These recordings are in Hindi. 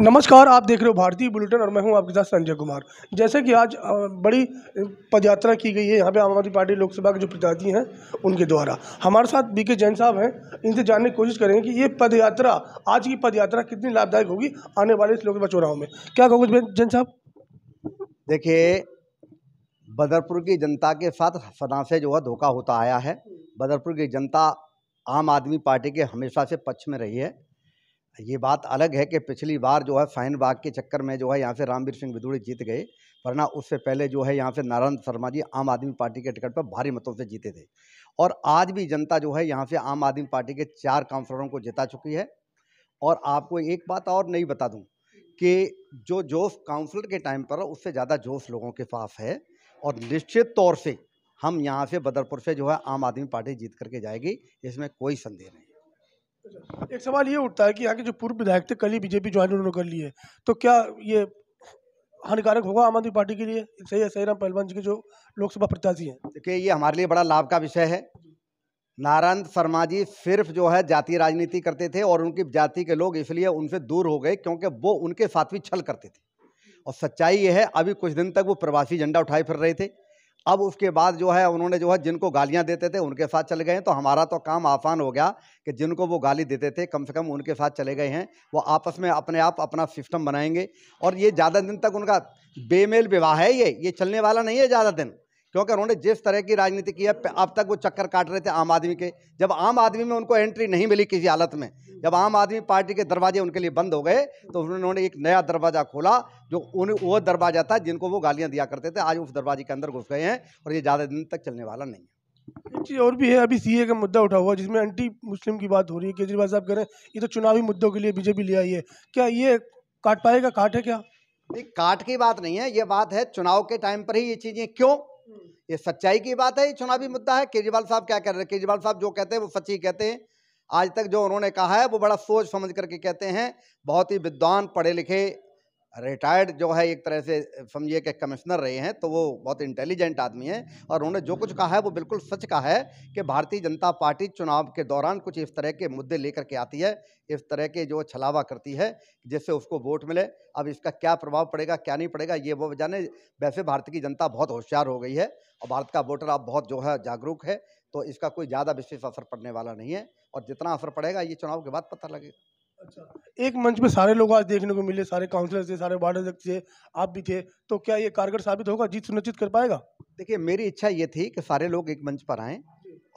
नमस्कार आप देख रहे हो भारतीय बुलेटिन और मैं हूं आपके साथ संजय कुमार जैसे कि आज बड़ी पदयात्रा की गई है यहाँ पे आम आदमी पार्टी लोकसभा के जो प्रत्याशी हैं उनके द्वारा हमारे साथ बीके जैन साहब हैं इनसे जानने की कोशिश करेंगे कि ये पदयात्रा आज की पदयात्रा कितनी लाभदायक होगी आने वाले इस लोकसभा चुनाव में क्या कहोगे जैन साहब देखिए बदरपुर की जनता के साथ सदा से जो है धोखा होता आया है बदरपुर की जनता आम आदमी पार्टी के हमेशा से पक्ष में रही है ये बात अलग है कि पिछली बार जो है फ़ैन बाग के चक्कर में जो है यहाँ से रामवीर सिंह विदुड़ी जीत गए वरना उससे पहले जो है यहाँ से नारायण शर्मा जी आम आदमी पार्टी के टिकट पर भारी मतों से जीते थे और आज भी जनता जो है यहाँ से आम आदमी पार्टी के चार काउंसलरों को जिता चुकी है और आपको एक बात और नहीं बता दूँ कि जो जोश काउंसलर के टाइम पर उससे ज़्यादा जोश लोगों के पास है और निश्चित तौर से हम यहाँ से बदरपुर से जो है आम आदमी पार्टी जीत करके जाएगी इसमें कोई संदेह नहीं एक सवाल ये उठता है कि यहाँ के जो पूर्व विधायक थे कल ही बीजेपी ज्वाइन उन्होंने कर ली है तो क्या ये हानिकारक होगा आम आदमी पार्टी के लिए सही है सही राम पहलवान जी के जो लोकसभा प्रत्याशी हैं देखिए ये हमारे लिए बड़ा लाभ का विषय है नारायण शर्मा जी सिर्फ जो है जातीय राजनीति करते थे और उनकी जाति के लोग इसलिए उनसे दूर हो गए क्योंकि वो उनके साथ भी छल करते थे और सच्चाई ये है अभी कुछ दिन तक वो प्रवासी झंडा उठाए फिर रहे थे अब उसके बाद जो है उन्होंने जो है जिनको गालियां देते थे उनके साथ चले गए तो हमारा तो काम आसान हो गया कि जिनको वो गाली देते थे कम से कम उनके साथ चले गए हैं वो आपस में अपने आप अपना सिस्टम बनाएंगे और ये ज़्यादा दिन तक उनका बेमेल विवाह है ये ये चलने वाला नहीं है ज़्यादा दिन क्योंकि उन्होंने जिस तरह की राजनीति की है अब तक वो चक्कर काट रहे थे आम आदमी के जब आम आदमी में उनको एंट्री नहीं मिली किसी हालत में जब आम आदमी पार्टी के दरवाजे उनके लिए बंद हो गए तो उन्होंने एक नया दरवाज़ा खोला जो उन वो दरवाज़ा था जिनको वो गालियां दिया करते थे आज उस दरवाजे के अंदर घुस गए हैं और ये ज़्यादा दिन तक चलने वाला नहीं है एक चीज़ और भी है अभी सीए का मुद्दा उठा हुआ जिसमें एंटी मुस्लिम की बात हो रही है केजरीवाल साहब कह रहे हैं ये तो चुनावी मुद्दों के लिए बीजेपी ले आई है क्या ये काट पाएगा काट है क्या नहीं काट की बात नहीं है ये बात है चुनाव के टाइम पर ही ये चीज़ें क्यों ये सच्चाई की बात है ये चुनावी मुद्दा है केजरीवाल साहब क्या कर रहे हैं केजरीवाल साहब जो कहते हैं वो सच्ची कहते हैं आज तक जो उन्होंने कहा है वो बड़ा सोच समझ करके कहते हैं बहुत ही विद्वान पढ़े लिखे रिटायर्ड जो है एक तरह से समझिए कि कमिश्नर रहे हैं तो वो बहुत इंटेलिजेंट आदमी हैं और उन्होंने जो कुछ कहा है वो बिल्कुल सच कहा है कि भारतीय जनता पार्टी चुनाव के दौरान कुछ इस तरह के मुद्दे लेकर के आती है इस तरह के जो छलावा करती है जिससे उसको वोट मिले अब इसका क्या प्रभाव पड़ेगा क्या नहीं पड़ेगा ये वो जाने वैसे भारत की जनता बहुत होशियार हो गई है और भारत का वोटर अब बहुत जो है जागरूक है तो इसका कोई ज़्यादा विशेष असर पड़ने वाला नहीं है और जितना असर पड़ेगा ये चुनाव के बाद पता लगेगा अच्छा एक मंच में सारे लोग आज देखने को मिले सारे काउंसलर थे सारे वार्ड अध्यक्ष थे आप भी थे तो क्या ये कारगर साबित होगा जीत सुनिश्चित कर पाएगा देखिए मेरी इच्छा ये थी कि सारे लोग एक मंच पर आएं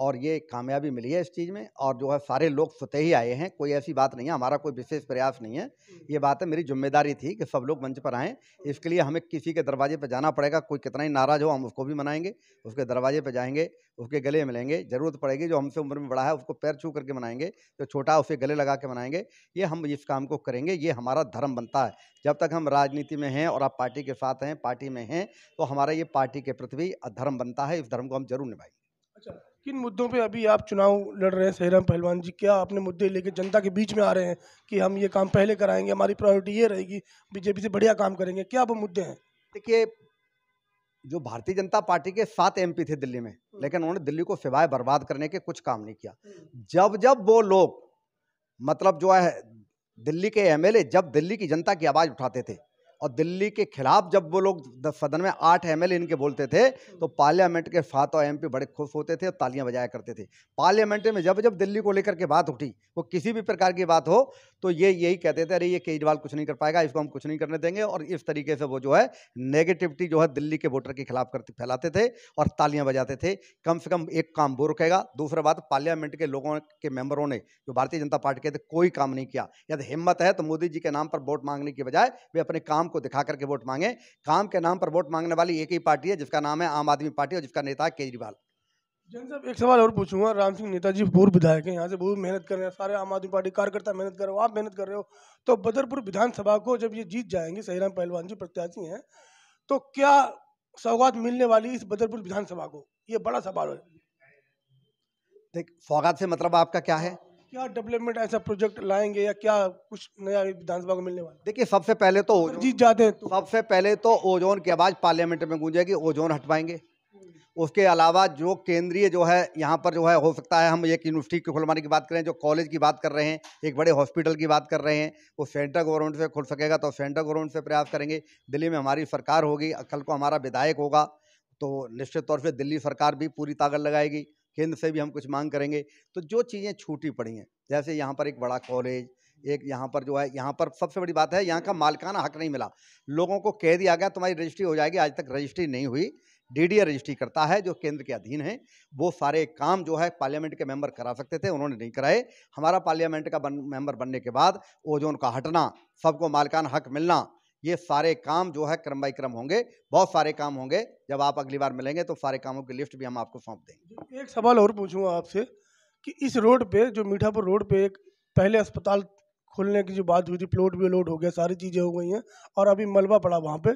और ये कामयाबी मिली है इस चीज़ में और जो है सारे लोग स्वतः ही आए हैं कोई ऐसी बात नहीं है हमारा कोई विशेष प्रयास नहीं है हम्म। ये बात है मेरी जिम्मेदारी थी कि सब लोग मंच पर आएँ इसके लिए हमें किसी के दरवाजे पर जाना पड़ेगा कोई कितना ही नाराज़ हो हम उसको भी मनाएंगे उसके दरवाजे पर जाएंगे उसके गले मिलेंगे ज़रूरत पड़ेगी जो हमसे उम्र में बड़ा है उसको पैर छू करके मनाएंगे जो छोटा उसे गले लगा के मनाएंगे ये हम इस काम को करेंगे ये हमारा धर्म बनता है जब तक हम राजनीति में हैं और आप पार्टी के साथ हैं पार्टी में हैं तो हमारा ये पार्टी के प्रति भी धर्म बनता है इस धर्म को हम जरूर निभाएंगे अच्छा, किन मुद्दों पे अभी आप चुनाव लड़ रहे हैं सहराम पहलवान जी क्या आपने मुद्दे लेके जनता के बीच में आ रहे हैं कि हम ये काम पहले कराएंगे हमारी प्रायोरिटी ये रहेगी बीजेपी से बढ़िया काम करेंगे क्या वो मुद्दे हैं देखिए जो भारतीय जनता पार्टी के सात एमपी थे दिल्ली में लेकिन उन्होंने दिल्ली को सिवाय बर्बाद करने के कुछ काम नहीं किया जब जब वो लोग मतलब जो है दिल्ली के एमएलए जब दिल्ली की जनता की आवाज़ उठाते थे और दिल्ली के खिलाफ जब वो लोग सदन में आठ एम इनके बोलते थे हम्म। तो पार्लियामेंट के फातह एम बड़े खुश होते थे और तालियां बजाया करते थे पार्लियामेंट में जब जब दिल्ली को लेकर के बात उठी वो किसी भी प्रकार की बात हो तो ये यही कहते थे अरे ये केजरीवाल कुछ नहीं कर पाएगा इसको हम कुछ नहीं करने देंगे और इस तरीके से वो जो है नेगेटिविटी जो है दिल्ली के वोटर के खिलाफ करते फैलाते थे और तालियां बजाते थे कम से कम एक काम वो रुकेगा दूसरा बात पार्लियामेंट के लोगों के मेंबरों ने जो भारतीय जनता पार्टी के थे कोई काम नहीं किया यदि तो हिम्मत है तो मोदी जी के नाम पर वोट मांगने की बजाय वे अपने काम को दिखा करके वोट मांगे काम के नाम पर वोट मांगने वाली एक ही पार्टी है जिसका नाम है आम आदमी पार्टी और जिसका नेता है केजरीवाल जैन साहब एक सवाल और पूछूंगा राम सिंह नेताजी पूर्व विधायक हैं यहाँ से बहुत मेहनत कर रहे हैं सारे आम आदमी पार्टी कार्यकर्ता मेहनत कर रहे हो आप मेहनत कर रहे हो तो बदरपुर विधानसभा को जब ये जीत जाएंगे सहीराम पहलवान जी प्रत्याशी हैं तो क्या सौगात मिलने वाली इस बदरपुर विधानसभा को ये बड़ा सवाल है देख सौगात से मतलब आपका क्या है क्या डेवलपमेंट ऐसा प्रोजेक्ट लाएंगे या क्या कुछ नया विधानसभा को मिलने वाला देखिए सबसे पहले तो जीत जाते हैं तो। सबसे पहले तो ओजोन की आवाज़ पार्लियामेंट में गूंजेगी ओजोन हटवाएंगे उसके अलावा जो केंद्रीय जो है यहाँ पर जो है हो सकता है हम एक यूनिवर्सिटी की खुलवाने की बात करें जो कॉलेज की बात कर रहे हैं एक बड़े हॉस्पिटल की बात कर रहे हैं वो सेंट्रल गवर्नमेंट से खुल सकेगा तो सेंट्रल गवर्नमेंट से प्रयास करेंगे दिल्ली में हमारी सरकार होगी कल को हमारा विधायक होगा तो निश्चित तौर पर दिल्ली सरकार भी पूरी ताकत लगाएगी केंद्र से भी हम कुछ मांग करेंगे तो जो चीज़ें छूटी पड़ी हैं जैसे यहाँ पर एक बड़ा कॉलेज एक यहाँ पर जो है यहाँ पर सबसे बड़ी बात है यहाँ का मालकाना हक नहीं मिला लोगों को कह दिया गया तुम्हारी रजिस्ट्री हो जाएगी आज तक रजिस्ट्री नहीं हुई डीडीए रजिस्ट्री करता है जो केंद्र के अधीन है वो सारे काम जो है पार्लियामेंट के मेंबर करा सकते थे उन्होंने नहीं कराए हमारा पार्लियामेंट का बन, मेंबर बनने के बाद ओजोन का हटना सबको मालकान हक मिलना ये सारे काम जो है क्रम बाई क्रम होंगे बहुत सारे काम होंगे जब आप अगली बार मिलेंगे तो सारे कामों की लिस्ट भी हम आपको सौंप देंगे एक सवाल और पूछूंगा आपसे कि इस रोड पे जो मीठापुर रोड पे एक पहले अस्पताल खोलने की जो बात हुई थी प्लॉट भी लोड हो गया सारी चीज़ें हो गई हैं और अभी मलबा पड़ा वहाँ पे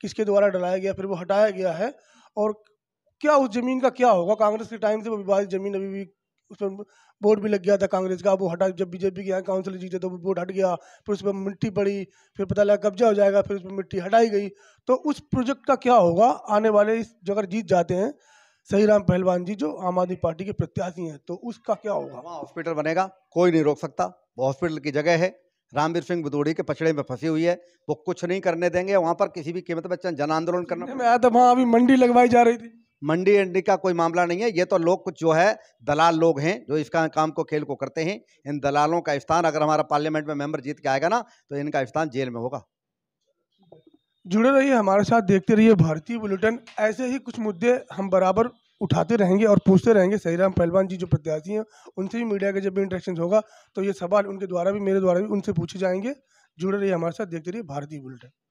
किसके द्वारा डलाया गया फिर वो हटाया गया है और क्या उस ज़मीन का क्या होगा कांग्रेस के टाइम से वो विवादित ज़मीन अभी भी उसमें बोर्ड भी लग गया था कांग्रेस का वो हटा जब बीजेपी के यहाँ काउंसिल जीते तो बोर्ड हट गया फिर उस पर मिट्टी पड़ी फिर पता लगा कब्जा हो जाएगा फिर उस पर मिट्टी हटाई गई तो उस प्रोजेक्ट का क्या होगा आने वाले इस जगह जीत जाते हैं सही राम पहलवान जी जो आम आदमी पार्टी के प्रत्याशी हैं तो उसका क्या होगा वहाँ हॉस्पिटल बनेगा कोई नहीं रोक सकता वो हॉस्पिटल की जगह है रामवीर सिंह भदौड़ी के पछड़े में फंसी हुई है वो कुछ नहीं करने देंगे वहाँ पर किसी भी कीमत पर जन आंदोलन करना मैं आया था वहाँ अभी मंडी लगवाई जा रही थी मंडी अंडी का कोई मामला नहीं है ये तो लोग कुछ जो है दलाल लोग हैं जो इसका काम को खेल को करते हैं इन दलालों का स्थान अगर हमारा पार्लियामेंट में मेंबर जीत के आएगा ना तो इनका स्थान जेल में होगा जुड़े रहिए हमारे साथ देखते रहिए भारतीय बुलेटिन ऐसे ही कुछ मुद्दे हम बराबर उठाते रहेंगे और पूछते रहेंगे सही पहलवान जी जो प्रत्याशी हैं उनसे भी मीडिया का जब भी इंटरेक्शन होगा तो ये सवाल उनके द्वारा भी मेरे द्वारा भी उनसे पूछे जाएंगे जुड़े रहिए हमारे साथ देखते रहिए भारतीय बुलेटिन